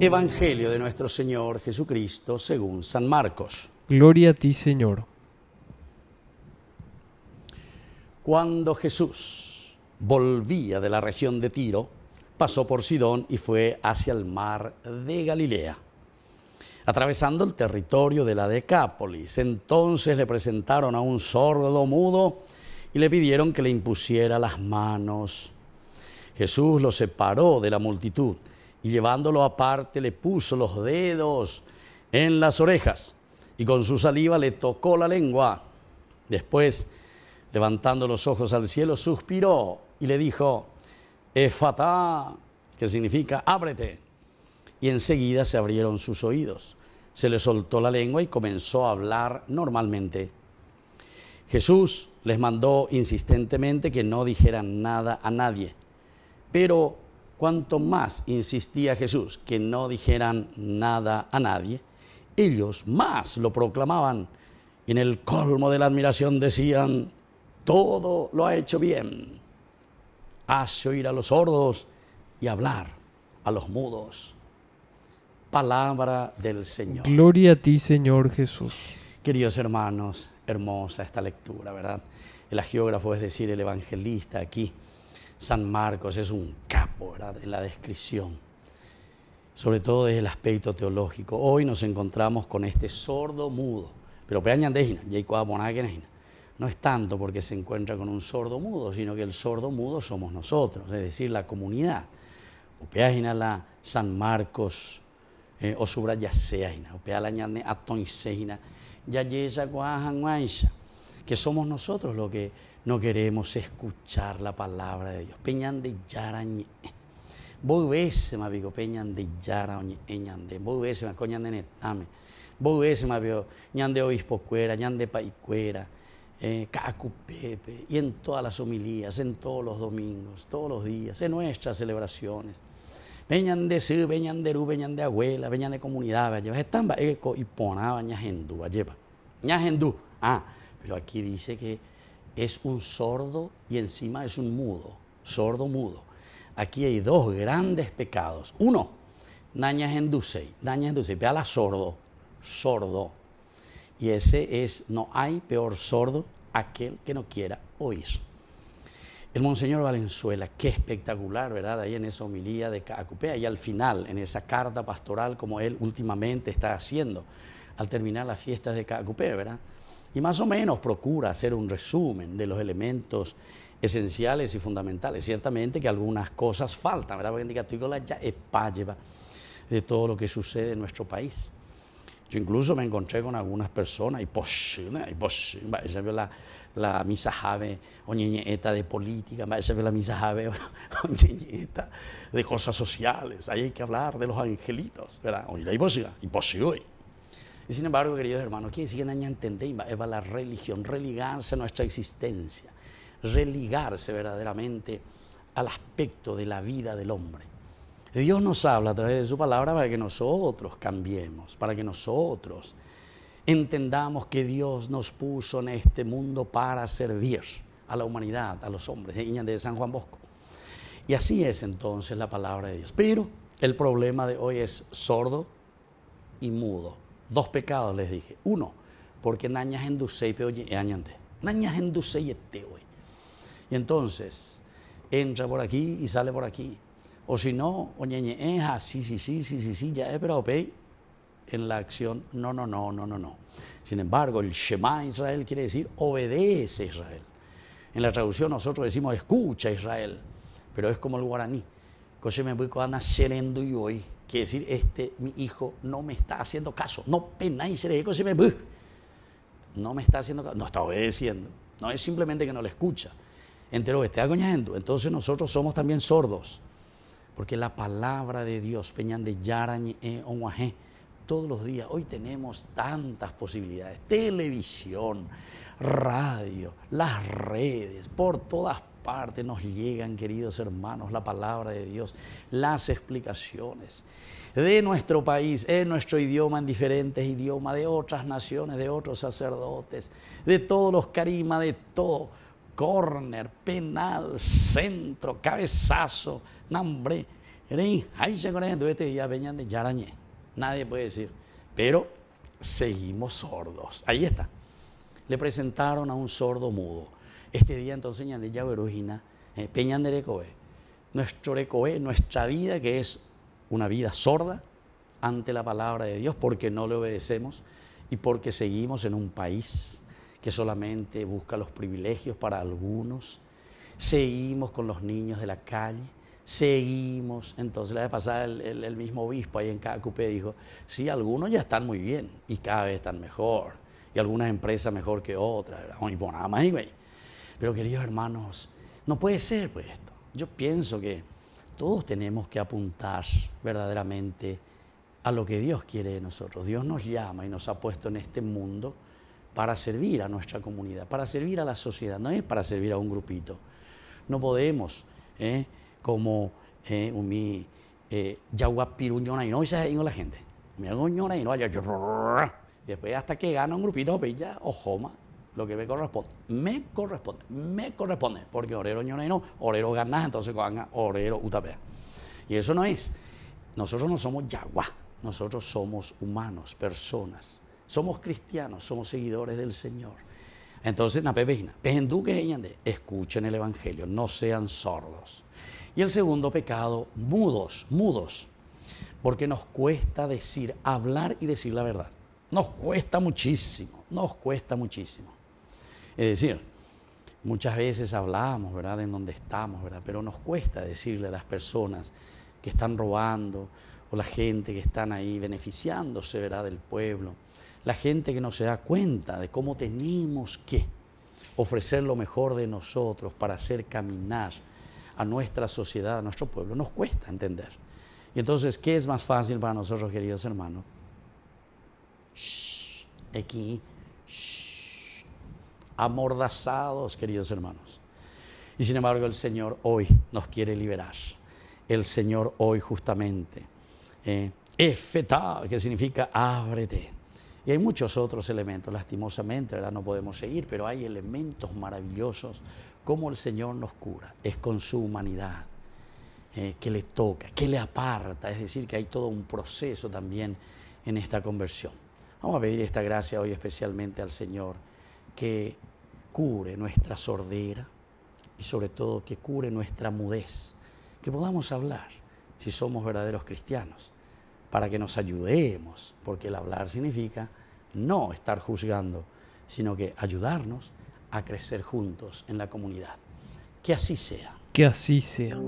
Evangelio de nuestro Señor Jesucristo según San Marcos. Gloria a ti, Señor. Cuando Jesús volvía de la región de Tiro, pasó por Sidón y fue hacia el mar de Galilea, atravesando el territorio de la Decápolis. Entonces le presentaron a un sordo mudo y le pidieron que le impusiera las manos. Jesús lo separó de la multitud llevándolo aparte le puso los dedos en las orejas y con su saliva le tocó la lengua. Después, levantando los ojos al cielo, suspiró y le dijo, "Efata", que significa ábrete. Y enseguida se abrieron sus oídos, se le soltó la lengua y comenzó a hablar normalmente. Jesús les mandó insistentemente que no dijeran nada a nadie, pero Cuanto más insistía Jesús que no dijeran nada a nadie, ellos más lo proclamaban y en el colmo de la admiración decían, todo lo ha hecho bien. Hace oír a los sordos y hablar a los mudos. Palabra del Señor. Gloria a ti, Señor Jesús. Queridos hermanos, hermosa esta lectura, ¿verdad? El agiógrafo, es decir, el evangelista aquí, San Marcos, es un en la descripción, sobre todo desde el aspecto teológico. Hoy nos encontramos con este sordo mudo, pero no es tanto porque se encuentra con un sordo mudo, sino que el sordo mudo somos nosotros, es decir, la comunidad. peágina la San Marcos, eh, o subrayaseágina, upea la ya que somos nosotros los que no queremos escuchar la palabra de Dios. Peñan de Yarañe. Vos ves, me peñan de Yarañe, ñande. Vos ves, me coñan de netame. Vos ves, me digo, ñande obispo cuera, ñande paicuera, eh, cacu pepe. Y en todas las homilías, en todos los domingos, todos los días, en nuestras celebraciones. Peñan de Sir, peñan de ru, peñan de abuela, peñan de comunidad, lleva estamba, eco y ponaba, ña a lleva. ña Ah, pero aquí dice que es un sordo y encima es un mudo, sordo mudo. Aquí hay dos grandes pecados. Uno, nañas en naña nañas en a sordo, sordo. Y ese es, no hay peor sordo aquel que no quiera oír. El Monseñor Valenzuela, qué espectacular, ¿verdad? Ahí en esa homilía de Acupea y al final, en esa carta pastoral como él últimamente está haciendo, al terminar las fiestas de Acupea, ¿verdad? y más o menos procura hacer un resumen de los elementos esenciales y fundamentales. Ciertamente que algunas cosas faltan, ¿verdad? Porque en las ya es de todo lo que sucede en nuestro país. Yo incluso me encontré con algunas personas y pues, y la, la misa jave oñeñeta de política, esa es la misa jave oñeñeta de cosas sociales. Ahí hay que hablar de los angelitos, ¿verdad? Y la y y hoy. Y sin embargo, queridos hermanos, quién siguen daña entender? es la religión, religarse a nuestra existencia, religarse verdaderamente al aspecto de la vida del hombre. Dios nos habla a través de su palabra para que nosotros cambiemos, para que nosotros entendamos que Dios nos puso en este mundo para servir a la humanidad, a los hombres, de San Juan Bosco. Y así es entonces la palabra de Dios. Pero el problema de hoy es sordo y mudo. Dos pecados les dije. Uno, porque nañas en y añande. Nañas en este Y entonces, entra por aquí y sale por aquí. O si no, oñeñe, eja, eh, ah, sí, sí, sí, sí, sí, sí, ya es, pero en la acción, no, no, no, no, no, no. Sin embargo, el Shema Israel quiere decir obedece Israel. En la traducción nosotros decimos escucha Israel, pero es como el guaraní me voy y hoy. Quiere decir, este, mi hijo no me está haciendo caso. No pena y se me No me está haciendo caso. No está obedeciendo. No es simplemente que no le escucha. Entero está coñando. Entonces nosotros somos también sordos. Porque la palabra de Dios, peñan de Yarañe, eh, todos los días. Hoy tenemos tantas posibilidades. Televisión, radio, las redes, por todas partes nos llegan, queridos hermanos, la palabra de Dios, las explicaciones de nuestro país, en nuestro idioma, en diferentes idiomas, de otras naciones, de otros sacerdotes, de todos los carimas, de todo. Corner, penal, centro, cabezazo, nombre. este de Nadie puede decir. Pero seguimos sordos. Ahí está. Le presentaron a un sordo mudo este día entonces ñande de eh, peñanderecoe. Nuestro recoe, nuestra vida que es una vida sorda ante la palabra de Dios porque no le obedecemos y porque seguimos en un país que solamente busca los privilegios para algunos. Seguimos con los niños de la calle, seguimos. Entonces la vez pasada el, mismo obispo ahí en cada dijo, sí, algunos ya están muy bien y cada vez están mejor y algunas empresas mejor que otras. Y bueno, nada más, güey. Pero queridos hermanos, no puede ser pues esto. Yo pienso que todos tenemos que apuntar verdaderamente a lo que Dios quiere de nosotros. Dios nos llama y nos ha puesto en este mundo para servir a nuestra comunidad, para servir a la sociedad, no es para servir a un grupito. No podemos, como eh, mi eh, yaguapiruñona y no, se la gente. me Mi y no, después hasta que gana un grupito, ya, ojoma, lo que me corresponde, me corresponde, me corresponde, porque orero no, orero ganas, entonces coanga, orero utapea. Y eso no es. Nosotros no somos yaguá, nosotros somos humanos, personas. Somos cristianos, somos seguidores del Señor. Entonces, na pepejina, que escuchen el Evangelio, no sean sordos. Y el segundo pecado, mudos, mudos, porque nos cuesta decir, hablar y decir la verdad. Nos cuesta muchísimo, nos cuesta muchísimo. Es decir, muchas veces hablamos, ¿verdad?, en dónde estamos, ¿verdad?, pero nos cuesta decirle a las personas que están robando o la gente que están ahí beneficiándose, ¿verdad?, del pueblo, la gente que no se da cuenta de cómo tenemos que ofrecer lo mejor de nosotros para hacer caminar a nuestra sociedad, a nuestro pueblo, nos cuesta entender. Y entonces, ¿qué es más fácil para nosotros, queridos hermanos? Shh, aquí, shh amordazados, queridos hermanos. Y sin embargo el Señor hoy nos quiere liberar. El Señor hoy justamente. efetá, eh, que significa ábrete. Y hay muchos otros elementos, lastimosamente, ¿verdad? No podemos seguir, pero hay elementos maravillosos como el Señor nos cura. Es con su humanidad eh, que le toca, que le aparta. Es decir, que hay todo un proceso también en esta conversión. Vamos a pedir esta gracia hoy especialmente al Señor que cure nuestra sordera y sobre todo que cure nuestra mudez, que podamos hablar si somos verdaderos cristianos, para que nos ayudemos, porque el hablar significa no estar juzgando, sino que ayudarnos a crecer juntos en la comunidad. Que así sea. Que así sea.